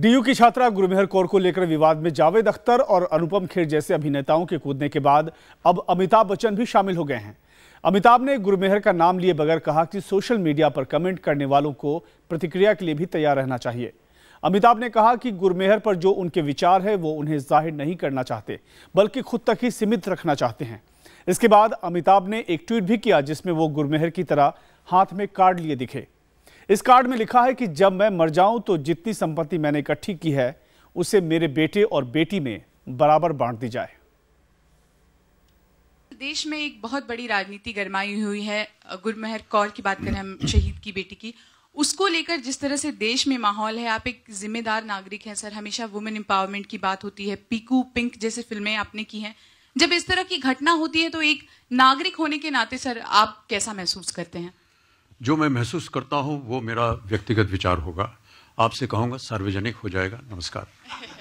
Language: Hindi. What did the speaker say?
डीयू की छात्रा गुरमेहर कौर को लेकर विवाद में जावेद अख्तर और अनुपम खेर जैसे अभिनेताओं के कूदने के बाद अब अमिताभ बच्चन भी शामिल हो गए हैं अमिताभ ने गुरमेहर का नाम लिए बगैर कहा कि सोशल मीडिया पर कमेंट करने वालों को प्रतिक्रिया के लिए भी तैयार रहना चाहिए अमिताभ ने कहा कि गुरमेहर पर जो उनके विचार है वो उन्हें जाहिर नहीं करना चाहते बल्कि खुद तक ही सीमित रखना चाहते हैं इसके बाद अमिताभ ने एक ट्वीट भी किया जिसमें वो गुरमेहर की तरह हाथ में कार्ड लिए दिखे इस कार्ड में लिखा है कि जब मैं मर जाऊं तो जितनी संपत्ति मैंने इकट्ठी की है उसे मेरे बेटे और बेटी में बराबर बांट दी जाए देश में एक बहुत बड़ी राजनीति गरमाई हुई है गुरमेहर कौर की बात करें हम शहीद की बेटी की उसको लेकर जिस तरह से देश में माहौल है आप एक जिम्मेदार नागरिक हैं सर हमेशा वुमेन एम्पावरमेंट की बात होती है पीकू पिंक जैसे फिल्में आपने की हैं जब इस तरह की घटना होती है तो एक नागरिक होने के नाते सर आप कैसा महसूस करते हैं जो मैं महसूस करता हूँ वो मेरा व्यक्तिगत विचार होगा आपसे कहूँगा सार्वजनिक हो जाएगा नमस्कार